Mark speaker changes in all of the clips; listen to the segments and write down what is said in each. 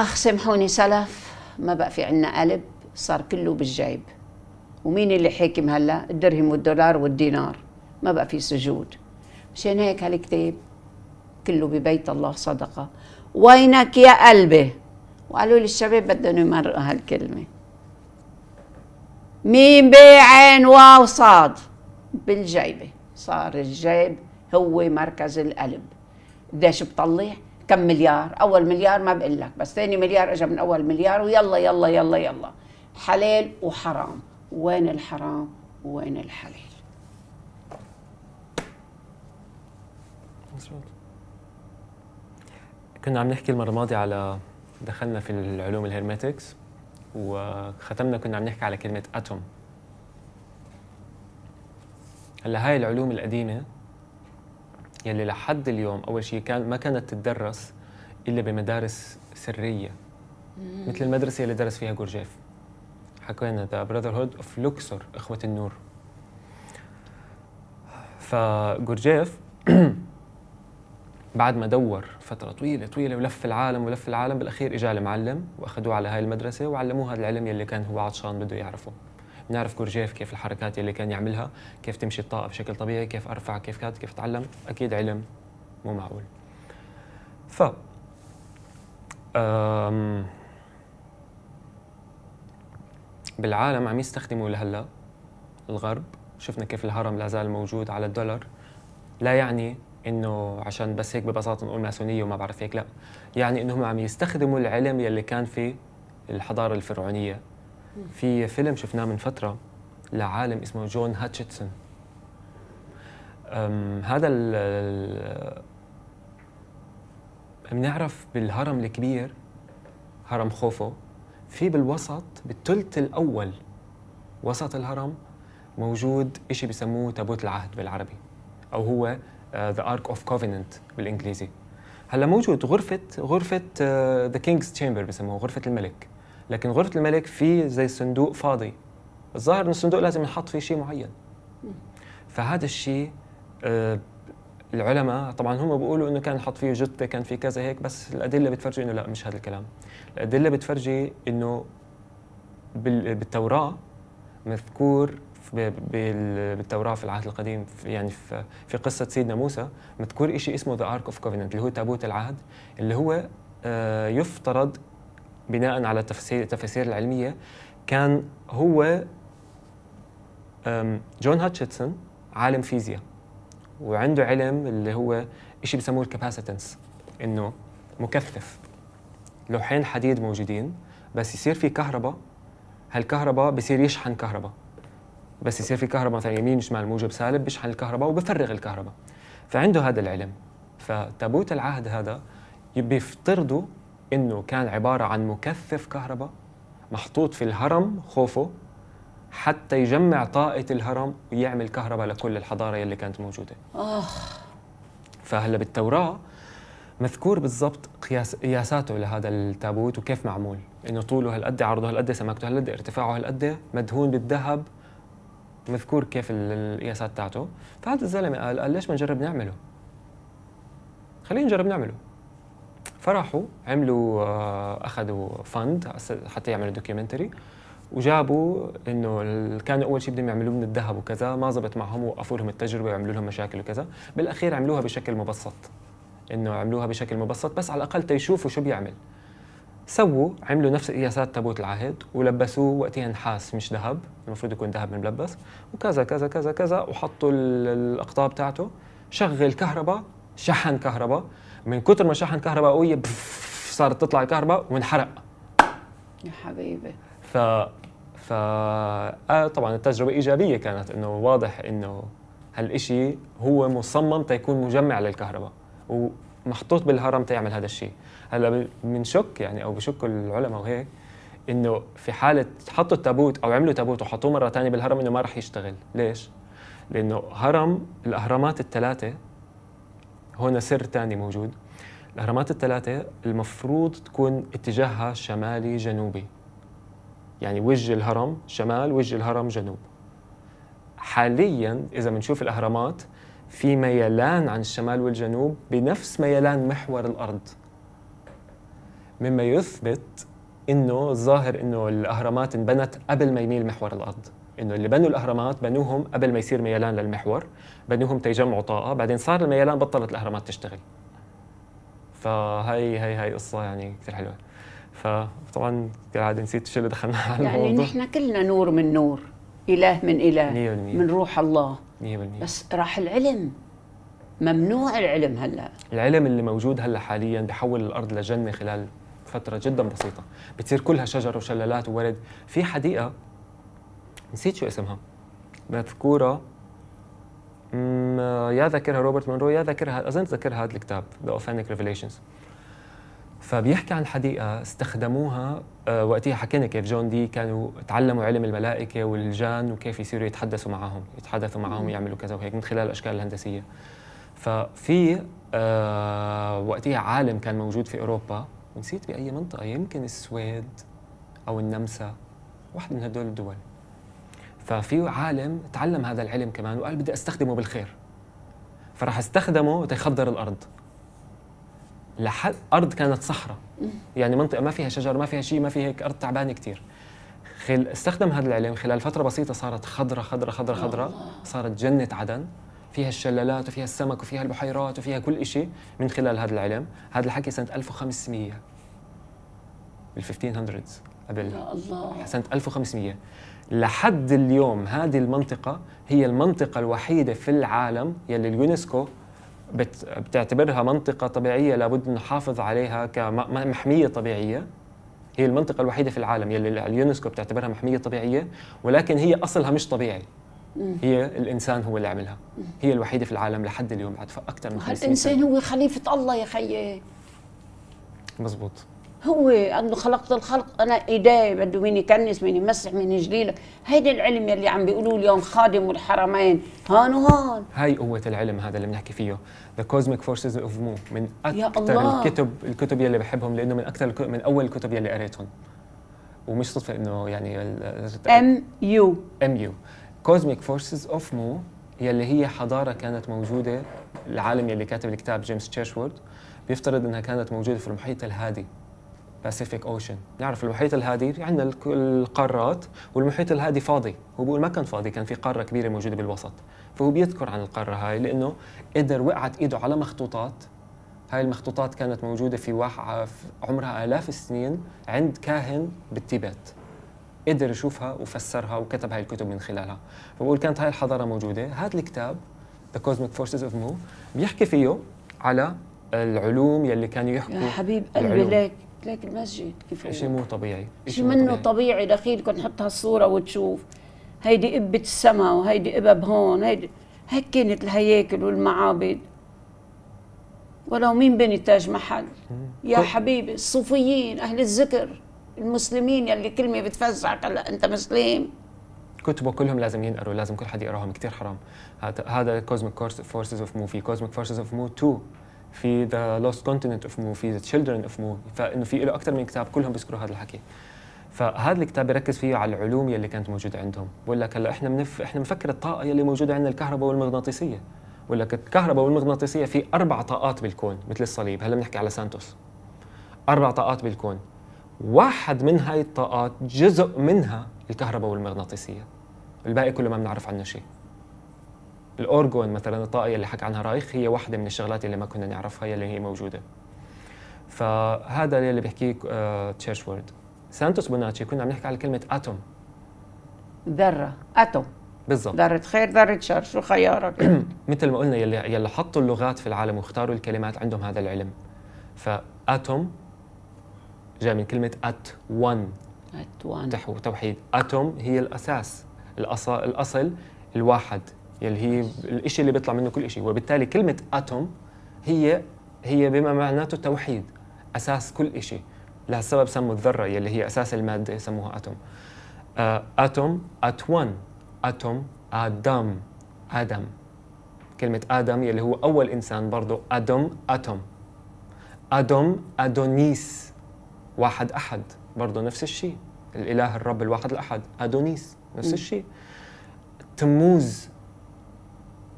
Speaker 1: اخ آه، سامحوني سلف ما بقى في عنا قلب صار كله بالجيب ومين اللي حاكم هلا الدرهم والدولار والدينار ما بقى في سجود مشان هيك هالكتاب كله ببيت الله صدقة وينك يا قلبي وقالوا لي الشباب بدهم يمرقوا هالكلمة مين بيعين واو صاد بالجيبة صار الجيب هو مركز القلب قديش بطلع كم مليار اول مليار ما بقول لك بس ثاني مليار اجى من اول مليار ويلا يلا يلا يلا حلال وحرام وين الحرام وين الحلال
Speaker 2: كنا عم نحكي المره الماضيه على دخلنا في العلوم الهرميتكس وختمنا كنا عم نحكي على كلمه اتوم هلا هاي العلوم القديمه يلي لحد اليوم اول شيء كان ما كانت تدرس الا بمدارس سريه مم. مثل المدرسه اللي درس فيها جورجيف حكينا ذا براذر هود اوف لوكسور اخوه النور فجورجيف بعد ما دور فتره طويله طويله ولف العالم ولف العالم بالاخير اجى المعلم واخذوه على هاي المدرسه وعلموه هذا العلم يلي كان هو عطشان بده يعرفه نعرف كورجيف كيف الحركات اللي كان يعملها كيف تمشي الطاقه بشكل طبيعي كيف ارفع كيف كات كيف اتعلم اكيد علم مو معقول ف أم... بالعالم عم يستخدموا لهلا الغرب شفنا كيف الهرم لا زال موجود على الدولار لا يعني انه عشان بس هيك ببساطه نقول ماسونيه وما بعرف هيك لا يعني انهم عم يستخدموا العلم يلي كان في الحضاره الفرعونيه في فيلم شفناه من فتره لعالم اسمه جون هاتشتسون هذا ال بنعرف بالهرم الكبير هرم خوفو في بالوسط بالثلث الاول وسط الهرم موجود شيء بسموه تابوت العهد بالعربي او هو ذا ارك اوف كوفيننت بالانجليزي هلا موجود غرفه غرفه ذا كينجز تشامبر بسموها غرفه الملك لكن غرفه الملك في زي صندوق فاضي الظاهر ان الصندوق لازم ينحط فيه شيء معين فهذا الشيء آه، العلماء طبعا هم بيقولوا انه كان حط فيه جثه كان في كذا هيك بس الادله بتفرجي انه لا مش هذا الكلام الادله بتفرجي انه بالتوراه مذكور بالتوراه في العهد القديم في يعني في, في قصه سيدنا موسى مذكور شيء اسمه ذا ارك اوف كوفيننت اللي هو تابوت العهد اللي هو آه، يفترض بناء على التفسير التفاسير العلميه كان هو جون هاتشتسون عالم فيزياء وعنده علم اللي هو شيء بسموه الكباسيتنس انه مكثف لوحين حديد موجودين بس يصير في كهرباء هالكهرباء بصير يشحن كهرباء بس يصير في كهرباء مثلا يمين شمال موجب سالب بيشحن الكهرباء وبفرغ الكهرباء فعنده هذا العلم فتابوت العهد هذا بيفترضوا انه كان عباره عن مكثف كهرباء محطوط في الهرم خوفو حتى يجمع طاقه الهرم ويعمل كهرباء لكل الحضاره يلي كانت موجوده
Speaker 1: اخ آه.
Speaker 2: فهلا بالتوراه مذكور بالضبط قياس قياساته لهذا التابوت وكيف معمول انه طوله هالقد عرضه هالقد سمكته هالقد ارتفاعه هالقد مدهون بالذهب مذكور كيف القياسات تاعته فهذا الزلمه قال قال ليش ما نجرب نعمله خلينا نجرب نعمله فراحوا عملوا آه، اخذوا فند حتى يعملوا دوكيومنتري وجابوا انه كانوا اول شيء بدهم يعملوه من الذهب وكذا ما زبط معهم وقفوا لهم التجربه وعملوا لهم مشاكل وكذا بالاخير عملوها بشكل مبسط انه عملوها بشكل مبسط بس على الاقل تيشوفوا شو بيعمل سووا عملوا نفس قياسات تابوت العهد ولبسوه وقتها نحاس مش ذهب المفروض يكون ذهب ملبس وكذا كذا كذا كذا وحطوا الاقطاب تاعته شغل كهرباء شحن كهرباء من كتر ما شحن كهربائيه صارت تطلع الكهرباء وانحرق
Speaker 1: يا حبيبي
Speaker 2: ف ف آه طبعا التجربه ايجابيه كانت انه واضح انه هالشيء هو مصمم تيكون مجمع للكهرباء ومحطوط بالهرم تيعمل هذا الشيء هلا بنشك يعني او بشكوا العلماء وهيك انه في حاله حطوا التابوت او عملوا تابوت وحطوه مره ثانيه بالهرم انه ما راح يشتغل ليش لانه هرم الاهرامات الثلاثه هون سر تاني موجود الأهرامات الثلاثة المفروض تكون اتجاهها شمالي جنوبي يعني وجه الهرم شمال وجه الهرم جنوب حاليا إذا بنشوف الأهرامات في ميلان عن الشمال والجنوب بنفس ميلان محور الأرض مما يثبت انه الظاهر انه الاهرامات انبنت قبل ما يميل محور الارض انه اللي بنوا الاهرامات بنوهم قبل ما يصير ميلان للمحور بنوهم تيجمعوا طاقه بعدين صار الميلان بطلت الاهرامات تشتغل فهي هي هي قصه يعني كثير حلوه فطبعا كالعاده نسيت شو اللي دخلنا على يعني الموضوع يعني
Speaker 1: نحن كلنا نور من نور اله من اله من روح الله 100% بس راح العلم ممنوع العلم هلا
Speaker 2: العلم اللي موجود هلا حاليا بحول الارض لجنه خلال فتره جدا بسيطه بتصير كلها شجر وشلالات وورد في حديقه نسيت شو اسمها مذكوره يا ذكرها روبرت مونرو يا ذكرها اظن ذكرها هذا الكتاب ذا اوفينيك ريفيليشنز فبيحكي عن حديقه استخدموها آه، وقتها حكينا كيف جون دي كانوا تعلموا علم الملائكه والجان وكيف يصيروا يتحدثوا معهم يتحدثوا معهم يعملوا كذا وهيك من خلال الاشكال الهندسيه ففي أه وقتها عالم كان موجود في اوروبا ونسيت باي منطقه يمكن السويد او النمسا واحد من هدول الدول ففي عالم تعلم هذا العلم كمان وقال بدي استخدمه بالخير فراح استخدمه تيخضر الارض لحد ارض كانت صحراء يعني منطقه ما فيها شجر ما فيها شيء ما فيها هيك ارض تعبانه كثير خل... استخدم هذا العلم خلال فتره بسيطه صارت خضره خضره خضره خضره صارت جنه عدن فيها الشلالات وفيها السمك وفيها البحيرات وفيها كل شيء من خلال هذا العلم هذا الحكي سنه 1500 بال 1500 قبل يا الله سنه 1500 لحد اليوم هذه المنطقة هي المنطقة الوحيدة في العالم يلي اليونسكو بتعتبرها منطقة طبيعية لابد نحافظ عليها كمحمية طبيعية هي المنطقة الوحيدة في العالم يلي اليونسكو بتعتبرها محمية طبيعية ولكن هي أصلها مش طبيعي هي الانسان هو اللي عملها هي الوحيده في العالم لحد اليوم بعد اكثر من 50 الانسان
Speaker 1: هو خليفه الله يا خيي مزبوط هو عنده خلقت الخلق انا ايديه بده مين يكنس مين يمسح مين يجليلك هيدا العلم يلي عم بيقولوا اليوم خادم الحرمين هان وهان
Speaker 2: هاي قوه العلم هذا اللي بنحكي فيه ذا كوزميك فورسز اوف مو من اكثر الكتب الكتب يلي بحبهم لانه من اكثر من اول الكتب يلي قريتهم ومش صدفه انه يعني
Speaker 1: ام يو
Speaker 2: ام يو كوزميك فورسز اوف مو يلي هي حضاره كانت موجوده العالم يلي كاتب الكتاب جيمس تشيشورد بيفترض انها كانت موجوده في المحيط الهادي باسيفيك اوشن نعرف المحيط الهادي يعني عندنا القارات والمحيط الهادي فاضي هو بيقول ما كان فاضي كان في قاره كبيره موجوده بالوسط فهو بيذكر عن القاره هاي لانه قدر وقعت ايده على مخطوطات هاي المخطوطات كانت موجوده في واحة عمرها الاف السنين عند كاهن بالتبت قدر يشوفها وفسرها وكتب هاي الكتب من خلالها فبقول كانت هاي الحضاره موجوده هذا الكتاب ذا كوزميك فورسز اوف مو بيحكي فيه على العلوم يلي كانوا يحكوا يا حبيب قلبي ليك
Speaker 1: تلاقي المسجد كيف شيء
Speaker 2: مو طبيعي شيء
Speaker 1: منه طبيعي كنت نحط هالصوره وتشوف هيدي قبة السما وهيدي قبب هون هيدي هيك كانت الهياكل والمعابد ولو مين بني تاج محل يا حبيبي الصوفيين اهل الذكر المسلمين يلي كلمه بتفزعك هلا انت مسلم
Speaker 2: كتبه كلهم لازم ينقروا لازم كل حد يقراهم كثير حرام هذا كوزميك فورسز اوف مو في كوزميك فورسز اوف مو 2 في ذا لوست كونتيننت اوف مو في ذا تشيلدرن اوف مو فانه في له اكثر من كتاب كلهم بيذكروا هذا الحكي فهذا الكتاب بيركز فيه على العلوم يلي كانت موجوده عندهم بقول لك هلا احنا منف... احنا بنفكر الطاقه يلي موجوده عندنا الكهرباء والمغناطيسيه بقول لك الكهرباء والمغناطيسيه في اربع طاقات بالكون مثل الصليب هلا بنحكي على سانتوس اربع طاقات بالكون واحد من هاي الطاقات جزء منها الكهرباء والمغناطيسيه الباقي كله ما بنعرف عنه شيء الاورجون مثلا الطاقيه اللي حكى عنها رايخ هي واحده من الشغلات اللي ما كنا نعرفها اللي هي موجوده فهذا اللي بيحكيه وورد آه، سانتوس بوناتشي كنا عم نحكي على كلمه اتوم
Speaker 1: ذره اتوم بالضبط ذرة خير ذرة شر شو خيارك
Speaker 2: مثل ما قلنا يلي يلي حطوا اللغات في العالم واختاروا الكلمات عندهم هذا العلم فاتوم جاء من كلمة ات وان ات وان توحيد اتوم هي الاساس الأصل الواحد يلي هي الشيء اللي بيطلع منه كل شيء وبالتالي كلمه اتوم هي هي بما معناته توحيد اساس كل شيء لهالسبب سموا الذره يلي هي اساس الماده سموها اتوم اتوم ات وان اتوم ادم ادم كلمة آدم يلي هو أول إنسان برضه آدم آتوم آدم أدونيس واحد أحد برضه نفس الشيء الإله الرب الواحد الأحد أدونيس نفس الشيء تموز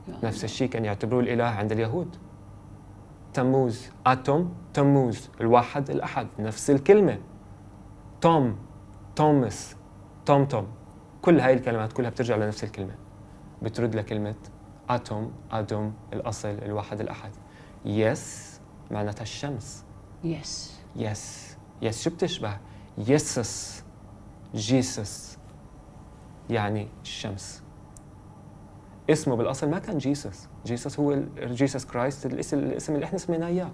Speaker 2: نعم. نفس الشيء كان يعتبروه الاله عند اليهود تموز اتوم تموز الواحد الاحد نفس الكلمه توم توماس توم توم كل هاي الكلمات كلها بترجع لنفس الكلمه بترد لكلمه اتوم ادوم الاصل الواحد الاحد يس معناتها الشمس يس يس يس شو بتشبه يسس جيسس يعني الشمس اسمه بالاصل ما كان جيسس جيسس هو جيسس كرايست الاسم اللي احنا سميناه اياه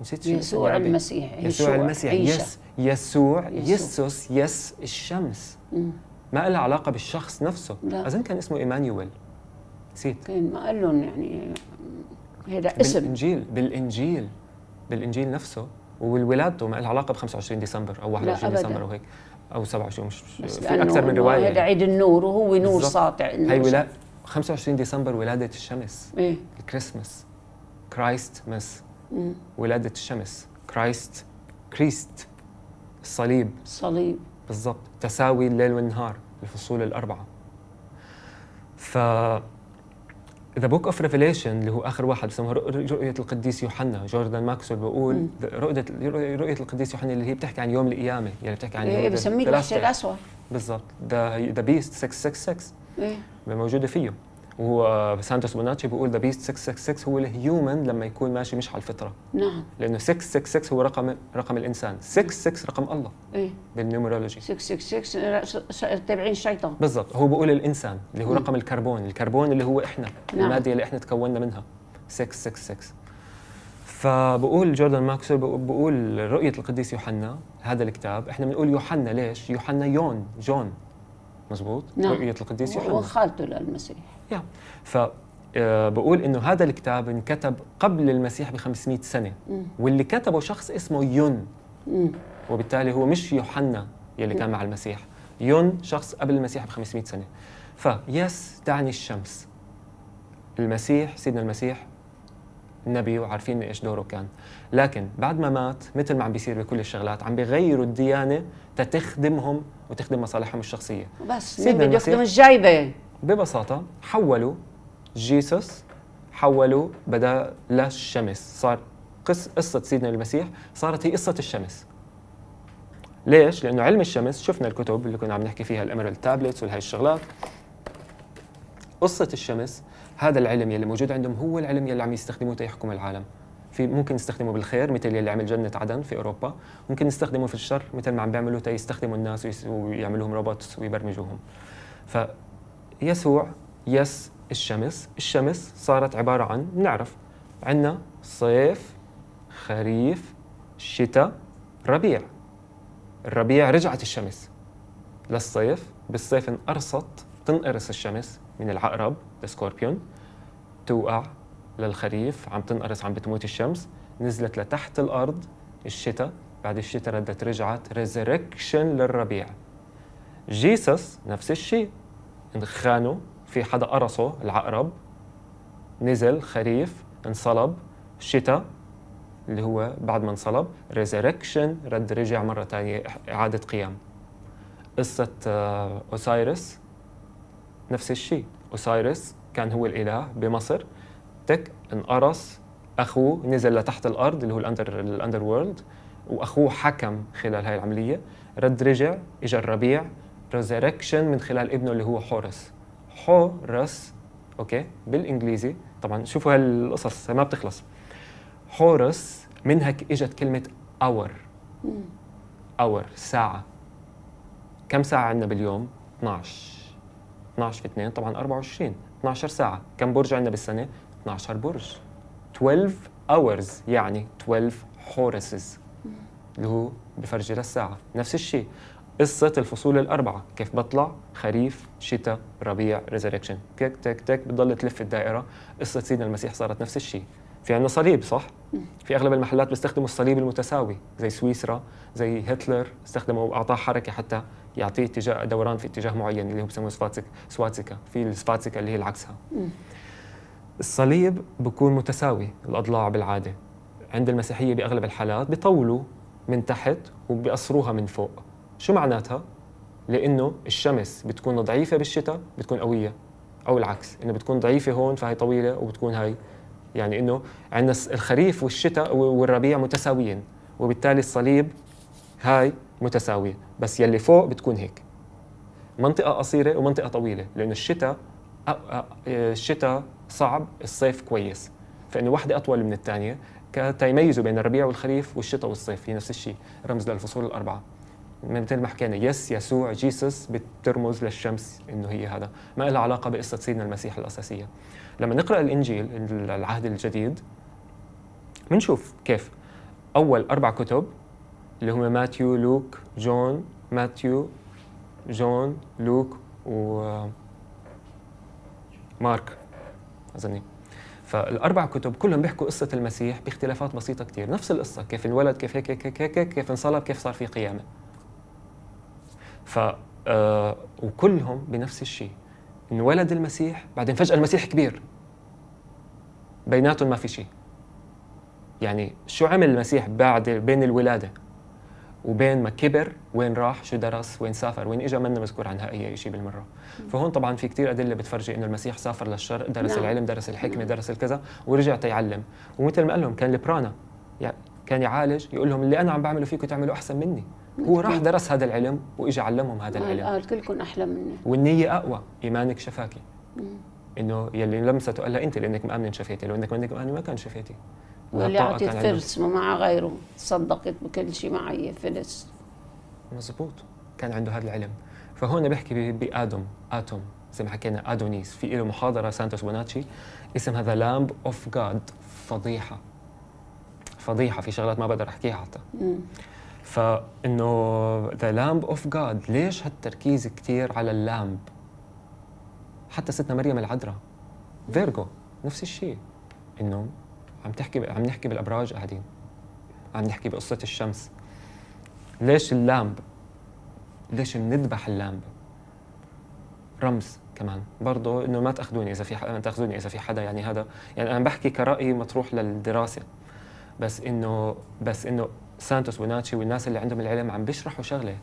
Speaker 2: نسيت شو يسوع المسيح يسوع المسيح يس يسوع يسوس يس الشمس ما لها علاقه بالشخص نفسه لا. اظن كان اسمه ايمانويل نسيت كان
Speaker 1: ما قال لهم يعني هذا اسم
Speaker 2: بالانجيل بالانجيل بالانجيل نفسه وولادته ما لها علاقه ب 25 ديسمبر او 21 ديسمبر او هيك او 27 مش في اكثر من روايه هذا يعني.
Speaker 1: عيد النور وهو نور ساطع هي ولا
Speaker 2: 25 ديسمبر ولاده الشمس ايه الكريسماس كرايست مس ولاده الشمس كرايست كريست الصليب الصليب بالضبط تساوي الليل والنهار الفصول الاربعه ف ذا بوك اوف ريفيليشن اللي هو اخر واحد بسموها رؤيه القديس يوحنا جوردان ماكسول بيقول رؤيه رؤيه القديس يوحنا اللي هي بتحكي عن يوم القيامه يعني بتحكي عن إيه، يوم بسميه الوحش الاسود بالضبط ذا ذا بيست 666 ايه موجوده فيه وساندرس بوناتشي بيقول ذا بيست 666 هو الهيومن لما يكون ماشي مش على الفطره نعم لانه 666 هو رقم رقم الانسان 66 رقم الله ايه بالنيومرولوجي
Speaker 1: 666 تابعين الشيطان
Speaker 2: بالضبط هو بيقول الانسان اللي هو م. نعم. رقم الكربون الكربون اللي هو احنا نعم. الماده اللي احنا تكوننا منها 666 فبقول جوردن ماكسول بقول رؤيه القديس يوحنا هذا الكتاب احنا بنقول يوحنا ليش يوحنا يون جون مزبوط نعم. رؤية القديس يوحنا
Speaker 1: وخالته للمسيح يا
Speaker 2: ف آه، بقول انه هذا الكتاب انكتب قبل المسيح ب 500 سنه مم. واللي كتبه شخص اسمه يون مم. وبالتالي هو مش يوحنا يلي كان مع المسيح يون شخص قبل المسيح ب 500 سنه فيس تعني الشمس المسيح سيدنا المسيح النبي وعارفين ايش دوره كان لكن بعد ما مات مثل ما عم بيصير بكل الشغلات عم بيغيروا الديانه تتخدمهم وتخدم مصالحهم الشخصيه
Speaker 1: بس مين بده يخدم الجيبه
Speaker 2: ببساطه حولوا جيسوس حولوا بدا للشمس صار قصه سيدنا المسيح صارت هي قصه الشمس ليش؟ لانه علم الشمس شفنا الكتب اللي كنا عم نحكي فيها الأميرال تابلتس وهي الشغلات قصه الشمس هذا العلم يلي موجود عندهم هو العلم يلي عم يستخدموه تيحكم العالم في ممكن نستخدمه بالخير مثل يلي عمل جنه عدن في اوروبا ممكن نستخدمه في الشر مثل ما عم بيعملوا تيستخدموا الناس ويعملوهم روبوتس ويبرمجوهم فيسوع يس الشمس الشمس صارت عباره عن بنعرف عندنا صيف خريف شتاء ربيع الربيع رجعت الشمس للصيف بالصيف انقرصت تنقرص الشمس من العقرب السكوربيون توقع للخريف عم تنقرص عم بتموت الشمس نزلت لتحت الارض الشتاء بعد الشتاء ردت رجعت ريزركشن للربيع جيسس نفس الشيء انخانوا في حدا قرصه العقرب نزل خريف انصلب شتاء اللي هو بعد ما انصلب ريزركشن رد رجع مره ثانيه اعاده قيام قصه آه، اوسايرس نفس الشيء اوسايرس كان هو الاله بمصر تك انقرص اخوه نزل لتحت الارض اللي هو الاندر الاندر وورلد واخوه حكم خلال هاي العمليه رد رجع اجى الربيع ريزركشن من خلال ابنه اللي هو حورس حورس اوكي بالانجليزي طبعا شوفوا هالقصص ما بتخلص حورس منها اجت كلمه اور اور ساعه كم ساعه عندنا باليوم 12 12 في 2 طبعا 24 12 ساعه كم برج عندنا بالسنه 12 برج 12 hours يعني 12 horses اللي هو بفرجي للساعه نفس الشيء قصة الفصول الأربعة كيف بطلع خريف شتاء ربيع ريزركشن تك تك تك بتضل تلف الدائرة قصة سيدنا المسيح صارت نفس الشيء في عندنا صليب صح؟ في أغلب المحلات بيستخدموا الصليب المتساوي زي سويسرا زي هتلر استخدموا وأعطاه حركة حتى يعطيه اتجاه دوران في اتجاه معين اللي هو بسموه سفاتسك سواتسكا في السفاتسكا اللي هي العكسها الصليب بكون متساوي الأضلاع بالعادة عند المسيحية بأغلب الحالات بيطولوا من تحت وبيقصروها من فوق شو معناتها؟ لأنه الشمس بتكون ضعيفة بالشتاء بتكون قوية أو العكس إنه بتكون ضعيفة هون فهي طويلة وبتكون هاي يعني إنه عندنا الخريف والشتاء والربيع متساويين وبالتالي الصليب هاي متساوية بس يلي فوق بتكون هيك منطقة قصيرة ومنطقة طويلة لأنه الشتاء الشتاء صعب الصيف كويس فانه واحده اطول من الثانيه تيميزوا بين الربيع والخريف والشتاء والصيف هي نفس الشيء رمز للفصول الاربعه مثل ما حكينا يس يسوع جيسس بترمز للشمس انه هي هذا ما لها علاقه بقصه سيدنا المسيح الاساسيه لما نقرا الانجيل العهد الجديد بنشوف كيف اول اربع كتب اللي هم ماتيو لوك جون ماتيو جون لوك و مارك اظني فالاربع كتب كلهم بيحكوا قصه المسيح باختلافات بسيطه كثير نفس القصه كيف انولد كيف هيك هيك هيك كيف انصلب كيف صار في قيامه ف آه، وكلهم بنفس الشيء انولد المسيح بعدين فجاه المسيح كبير بيناتهم ما في شيء يعني شو عمل المسيح بعد بين الولاده وبين ما كبر وين راح شو درس وين سافر وين اجى منه مذكور عنها اي شيء بالمره فهون طبعا في كثير ادله بتفرجي انه المسيح سافر للشرق درس نعم. العلم درس الحكمه نعم. درس الكذا ورجع تيعلم ومثل ما قال لهم كان البرانا يعني كان يعالج يقول لهم اللي انا عم بعمله فيكم تعملوا احسن مني هو راح درس هذا العلم واجى علمهم هذا العلم قال
Speaker 1: كلكم احلى مني
Speaker 2: والنيه اقوى ايمانك شفاكي انه يلي لمسته قال لها انت لانك مامن شفيتي لو انك منك مامن ما كان شفيتي واللي أعطيت فلس
Speaker 1: ومع غيره صدقت بكل شيء معي فلس
Speaker 2: مظبوط كان عنده هذا العلم فهون بحكي بآدم آتوم زي ما حكينا ادونيس في له محاضره سانتوس بوناتشي اسمها ذا لامب اوف جاد فضيحه فضيحه في شغلات ما بقدر احكيها حتى فانه ذا لامب اوف جاد ليش هالتركيز كثير على اللامب حتى ستنا مريم العذراء فيرجو نفس الشيء انه عم تحكي عم نحكي بالابراج قاعدين عم نحكي بقصه الشمس ليش اللامب ليش بنذبح اللامب رمز كمان برضه انه ما تاخذوني اذا في حدا ما تاخذوني اذا في حدا يعني هذا يعني انا بحكي كرأي مطروح للدراسه بس انه بس انه سانتوس بوناتشي والناس اللي عندهم العلم عم بيشرحوا شغله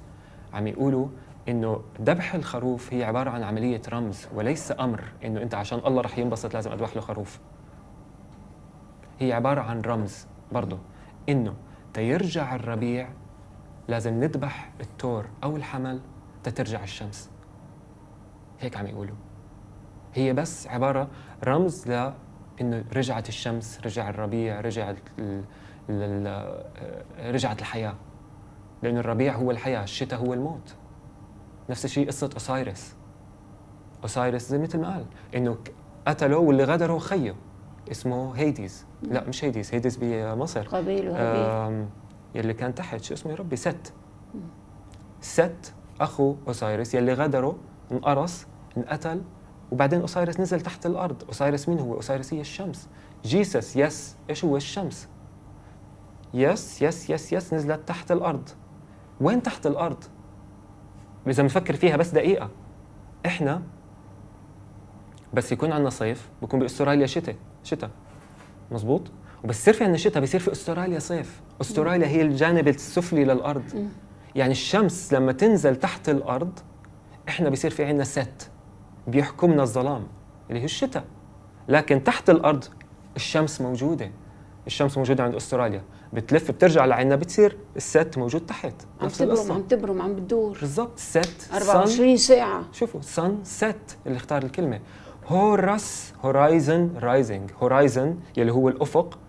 Speaker 2: عم يقولوا انه ذبح الخروف هي عباره عن عمليه رمز وليس امر انه انت عشان الله رح ينبسط لازم اذبح له خروف هي عبارة عن رمز برضه إنه تيرجع الربيع لازم نذبح التور أو الحمل تترجع الشمس هيك عم يقولوا هي بس عبارة رمز ل إنه رجعت الشمس رجع الربيع رجع ال... ال... آه، رجعت الحياة لأنه الربيع هو الحياة الشتاء هو الموت نفس الشيء قصة أوسايرس أوسايرس زي مثل ما قال إنه قتله واللي غدره خيه اسمه هيديز لا مش هيديز هيديز بمصر قابيل وهابيل يلي كان تحت شو اسمه يا ربي ست ست اخو اوسايرس يلي غدره انقرص انقتل وبعدين اوسايرس نزل تحت الارض اوسايرس مين هو اوسايرس هي الشمس جيسس يس ايش هو الشمس يس يس يس يس نزلت تحت الارض وين تحت الارض اذا بنفكر فيها بس دقيقه احنا بس يكون عندنا صيف بكون باستراليا شتاء شتاء مظبوط وبس صير في عندنا شتاء بيصير في استراليا صيف استراليا هي الجانب السفلي للارض يعني الشمس لما تنزل تحت الارض احنا بيصير في عندنا ست بيحكمنا الظلام اللي هي الشتاء لكن تحت الارض الشمس موجوده الشمس موجوده عند استراليا بتلف بترجع لعنا بتصير الست موجود تحت عم تبرم عم
Speaker 1: تبرم عم بتدور
Speaker 2: بالضبط ست 24 ساعه شوفوا سن ست اللي اختار الكلمه هورس هورايزن رايزنج هورايزن يلي هو الافق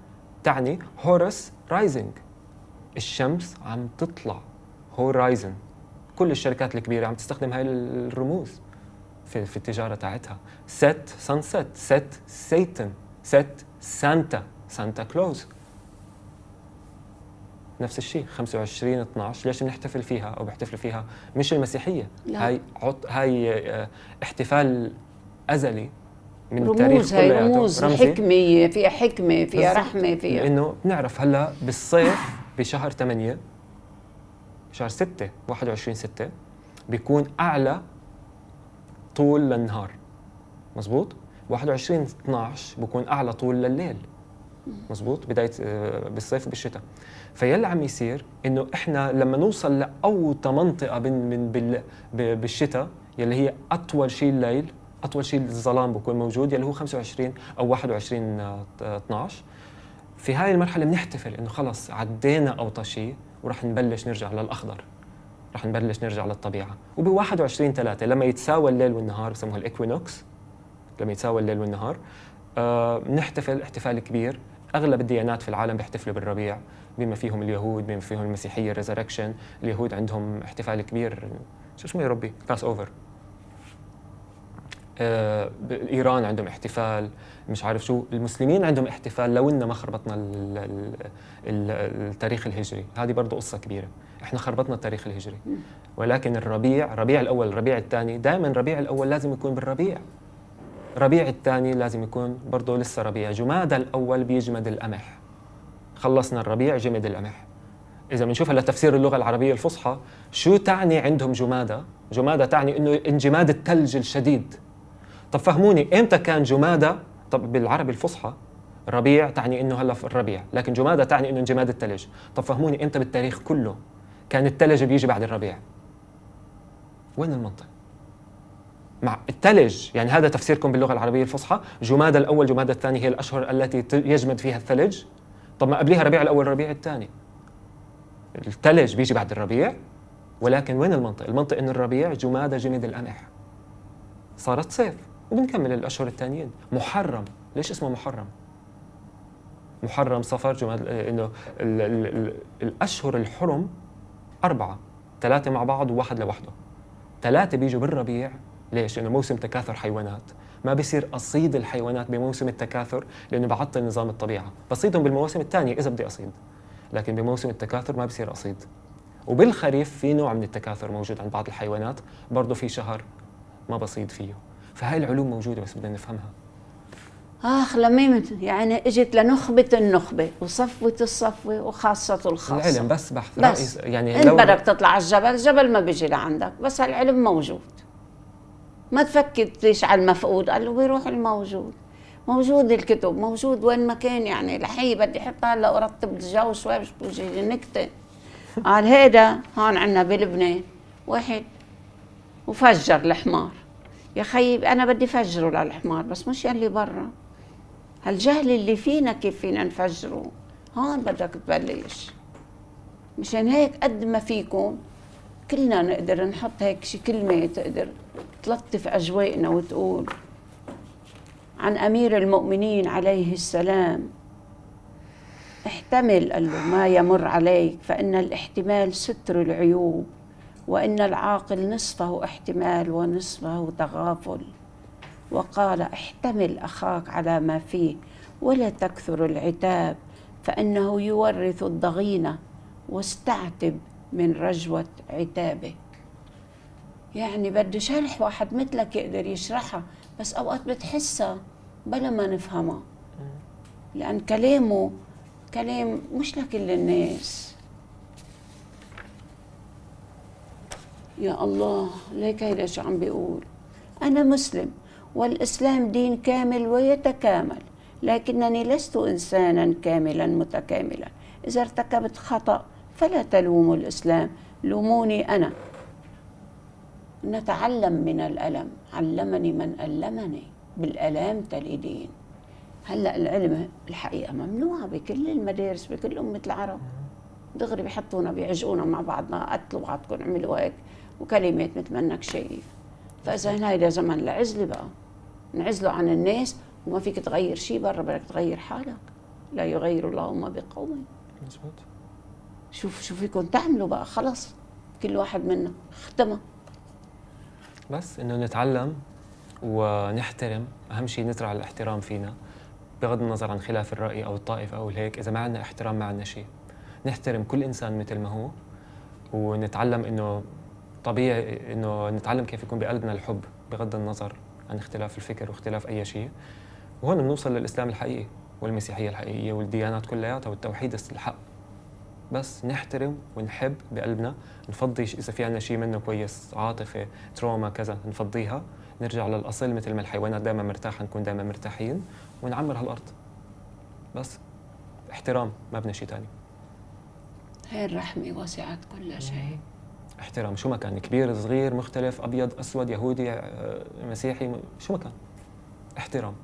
Speaker 2: تعني هورس رايزنج الشمس عم تطلع هورايزن كل الشركات الكبيره عم تستخدم هاي الرموز في في التجاره تاعتها ست سانست ست سيتن ست سانتا سانتا كلوز نفس الشيء 25 12 ليش بنحتفل فيها او بيحتفلوا فيها مش المسيحيه لا. هاي عط هاي آه، احتفال ازلي من رموز التاريخ كله رموز حكميه
Speaker 1: فيها حكمه فيها رحمه فيها
Speaker 2: لانه بنعرف هلا بالصيف بشهر 8 شهر 6 21 6 بيكون اعلى طول للنهار مزبوط 21 12 بكون اعلى طول لليل مزبوط بدايه آه، بالصيف وبالشتاء فيلي عم يصير انه احنا لما نوصل لاوطى منطقه من بالشتاء يلي هي اطول شيء الليل اطول شيء الظلام بكون موجود يلي هو 25 او 21 12 آه، آه، في هاي المرحله بنحتفل انه خلص عدينا اوطى شيء ورح نبلش نرجع للاخضر رح نبلش نرجع للطبيعه وب 21 3 لما يتساوى الليل والنهار بسموها الاكوينوكس لما يتساوى الليل والنهار بنحتفل آه احتفال كبير اغلب الديانات في العالم بيحتفلوا بالربيع بما فيهم اليهود بما فيهم المسيحيه الريزركشن اليهود عندهم احتفال كبير شو اسمه يا ربي باس اوفر آه، ايران عندهم احتفال مش عارف شو المسلمين عندهم احتفال لو ان ما خربطنا التاريخ الهجري هذه برضه قصه كبيره احنا خربطنا التاريخ الهجري ولكن الربيع ربيع الاول ربيع الثاني دائما ربيع الاول لازم يكون بالربيع ربيع الثاني لازم يكون برضه لسه ربيع جماد الاول بيجمد القمح خلصنا الربيع جمد القمح اذا بنشوف هلا تفسير اللغه العربيه الفصحى شو تعني عندهم جماده جماده تعني انه انجماد الثلج الشديد طب فهموني امتى كان جماده طب بالعربي الفصحى ربيع تعني انه هلا في الربيع لكن جماده تعني انه انجماد الثلج طب فهموني امتى بالتاريخ كله كان الثلج بيجي بعد الربيع وين المنطق مع الثلج يعني هذا تفسيركم باللغه العربيه الفصحى جماده الاول جماده الثاني هي الاشهر التي يجمد فيها الثلج طب ما قبليها ربيع الاول ربيع الثاني الثلج بيجي بعد الربيع ولكن وين المنطق المنطق انه الربيع جماده جمد القمح صارت صيف وبنكمل الاشهر الثانيين محرم ليش اسمه محرم محرم صفر جماد آه، انه الاشهر الحرم اربعه ثلاثه مع بعض وواحد لوحده ثلاثه بيجوا بالربيع ليش؟ لانه موسم تكاثر حيوانات ما بصير اصيد الحيوانات بموسم التكاثر لانه بعطل نظام الطبيعه بصيدهم بالمواسم الثانيه اذا بدي اصيد لكن بموسم التكاثر ما بصير اصيد وبالخريف في نوع من التكاثر موجود عند بعض الحيوانات برضه في شهر ما بصيد فيه فهاي العلوم موجوده بس بدنا نفهمها
Speaker 1: اخ لما يعني اجت لنخبه النخبه وصفوه الصفوه وخاصه الخاصه العلم بس بحث بس يعني انت بدك تطلع على الجبل الجبل ما بيجي لعندك بس هالعلم موجود ما تفكر ليش على المفقود قال له بيروح الموجود موجود الكتب موجود وين ما كان يعني الحي بدي احطها هلا ارتب الجو شوي مش بوجي نكته قال هيدا هون عندنا بلبنان واحد وفجر الحمار يا خي انا بدي فجره للحمار بس مش يلي برا هالجهل اللي فينا كيف فينا نفجره هون بدك تبلش مشان هيك قد ما فيكم كلنا نقدر نحط هيك شي كلمه تقدر تلطف اجوائنا وتقول عن امير المؤمنين عليه السلام احتمل قال له ما يمر عليك فان الاحتمال ستر العيوب وإن العاقل نصفه احتمال ونصفه تغافل وقال احتمل أخاك على ما فيه ولا تكثر العتاب فإنه يورث الضغينة واستعتب من رجوة عتابه يعني بده شرح واحد مثلك يقدر يشرحها بس أوقات بتحسها بلا ما نفهمها لأن كلامه كلام مش لكل الناس يا الله ليك هيدا شو عم بيقول أنا مسلم والإسلام دين كامل ويتكامل لكنني لست إنسانا كاملا متكاملا إذا ارتكبت خطأ فلا تلوموا الإسلام لوموني أنا نتعلم من الألم علمني من ألمني بالألام تلي دين هلأ العلم الحقيقة ممنوعة بكل المدارس بكل أمة العرب دغري بيحطونا بيعجقونا مع بعضنا قتلوا بعضكم عملوا هيك وكلمات متمنك شايف فاذا هنا ده زمن العزله بقى نعزله عن الناس وما فيك تغير شيء برا بدك تغير حالك لا يغير الله ما بقوم مزبوط شوف شو فيكم تعملوا بقى خلص كل واحد منا ختمه
Speaker 2: بس انه نتعلم ونحترم اهم شيء نزرع الاحترام فينا بغض النظر عن خلاف الراي او الطائفه او هيك اذا ما عندنا احترام ما عندنا شيء نحترم كل انسان مثل ما هو ونتعلم انه طبيعي انه نتعلم كيف يكون بقلبنا الحب بغض النظر عن اختلاف الفكر واختلاف اي شيء وهون بنوصل للاسلام الحقيقي والمسيحيه الحقيقيه والديانات كلياتها والتوحيد الحق بس نحترم ونحب بقلبنا نفضي اذا في عندنا شيء منه كويس عاطفه تروما كذا نفضيها نرجع للاصل مثل ما الحيوانات دائما مرتاحه نكون دائما مرتاحين ونعمر هالارض بس احترام ما بدنا شيء ثاني
Speaker 1: هي الرحمه وسعت كل شيء
Speaker 2: احترام شو ما كان كبير صغير مختلف ابيض اسود يهودي آه، مسيحي شو ما كان احترام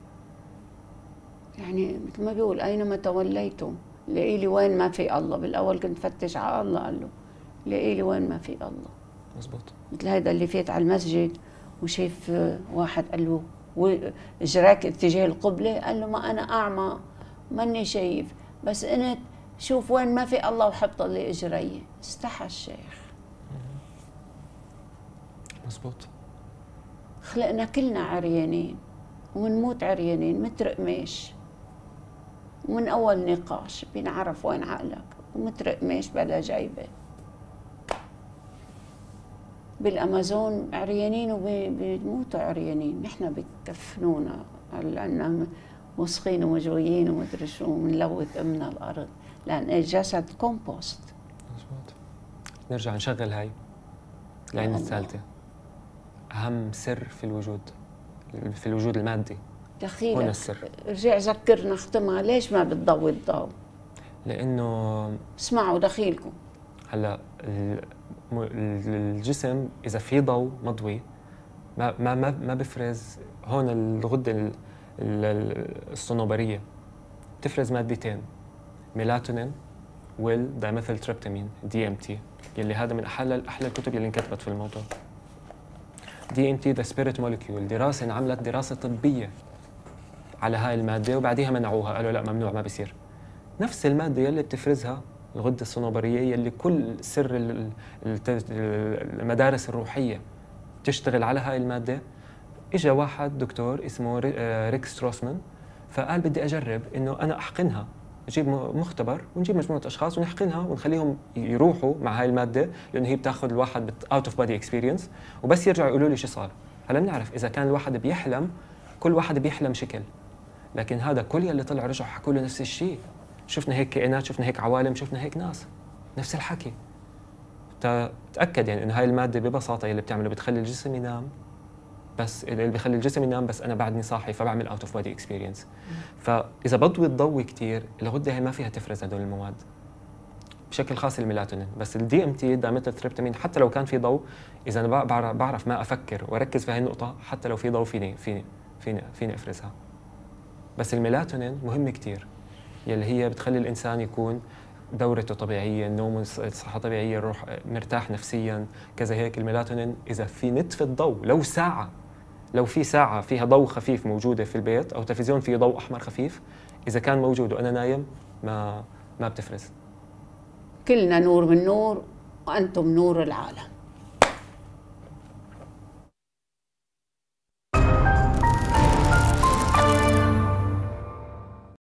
Speaker 1: يعني مثل ما بيقول اينما توليتم لقيلي وين ما في الله بالاول كنت فتش على الله قال له لقيلي وين ما في الله مزبوط مثل هيدا اللي فات على المسجد وشاف آه، واحد قال له وجراك اتجاه القبله قال له ما انا اعمى ماني شايف بس انت شوف وين ما في الله وحط لي اجري استحى الشيخ مزبوط خلقنا كلنا عريانين ومنموت عريانين مثل قماش ومن اول نقاش بينعرف وين عقلك ومثل قماش بلا جيبه بالامازون عريانين وبيموتوا عريانين نحن بكفنونا لان موسخين ومجويين ومدري شو ومنلوث امنا الارض لان الجسد كومبوست مزبوط
Speaker 2: نرجع نشغل هاي العين الثالثه اهم سر في الوجود في الوجود المادي
Speaker 1: دخيلك هنا السر رجع ذكرنا ختمها ليش ما بتضوي الضوء لانه اسمعوا دخيلكم
Speaker 2: هلا الجسم اذا في ضوء مضوي ما ما ما, بفرز هون الغده الصنوبريه بتفرز مادتين ميلاتونين والدايميثيل تريبتامين دي ام تي يلي هذا من احلى احلى الكتب يلي انكتبت في الموضوع دي ان تي ذا سبيريت موليكيول دراسه انعملت دراسه طبيه على هاي الماده وبعديها منعوها قالوا لا ممنوع ما بصير نفس الماده يلي بتفرزها الغده الصنوبريه يلي كل سر المدارس الروحيه بتشتغل على هاي الماده اجى واحد دكتور اسمه آه، ريك ستروسمان فقال بدي اجرب انه انا احقنها نجيب مختبر ونجيب مجموعه اشخاص ونحقنها ونخليهم يروحوا مع هاي الماده لانه هي بتاخذ الواحد اوت اوف بادي اكسبيرينس وبس يرجعوا يقولوا لي شو صار هلا بنعرف اذا كان الواحد بيحلم كل واحد بيحلم شكل لكن هذا كل يلي طلع رجعوا حكوا له نفس الشيء شفنا هيك كائنات شفنا هيك عوالم شفنا هيك ناس نفس الحكي تأكد يعني انه هاي الماده ببساطه يلي بتعمله بتخلي الجسم ينام بس اللي بخلي الجسم ينام بس انا بعدني صاحي فبعمل اوت اوف بودي اكسبيرينس فاذا بضوي الضوء كثير الغده هي ما فيها تفرز هدول المواد بشكل خاص الميلاتونين بس الدي ام تي دامت تريبتامين حتى لو كان في ضوء اذا انا بعرف ما افكر واركز في هاي النقطه حتى لو في ضوء فيني فيني فيني, فيني افرزها بس الميلاتونين مهم كثير يلي هي بتخلي الانسان يكون دورته طبيعية نومه الصحة طبيعية الروح آه، مرتاح نفسيا كذا هيك الميلاتونين إذا في نتفة الضوء لو ساعة لو في ساعة فيها ضوء خفيف موجودة في البيت أو تلفزيون فيه ضوء أحمر خفيف إذا كان موجود وأنا نايم ما ما بتفرز
Speaker 1: كلنا نور من نور وأنتم نور العالم